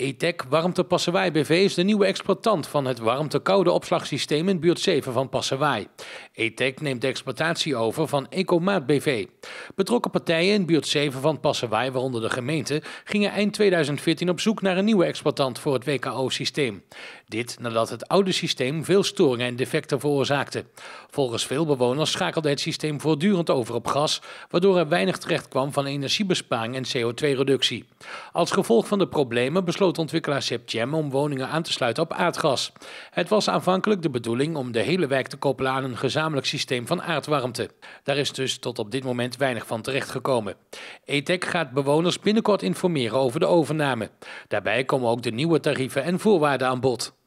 ETEC Warmte Passewaai BV is de nieuwe exploitant van het warmte-koude opslagsysteem in buurt 7 van e ETEC neemt de exploitatie over van Ecomaat BV. Betrokken partijen in buurt 7 van Passawaai, waaronder de gemeente, gingen eind 2014 op zoek naar een nieuwe exploitant voor het WKO-systeem. Dit nadat het oude systeem veel storingen en defecten veroorzaakte. Volgens veel bewoners schakelde het systeem voortdurend over op gas, waardoor er weinig terecht kwam van energiebesparing en CO2-reductie. Als gevolg van de problemen besloot vastgoedontwikkelaar Sipjam om woningen aan te sluiten op aardgas. Het was aanvankelijk de bedoeling om de hele wijk te koppelen aan een gezamenlijk systeem van aardwarmte. Daar is dus tot op dit moment weinig van terechtgekomen. ETEC gaat bewoners binnenkort informeren over de overname. Daarbij komen ook de nieuwe tarieven en voorwaarden aan bod.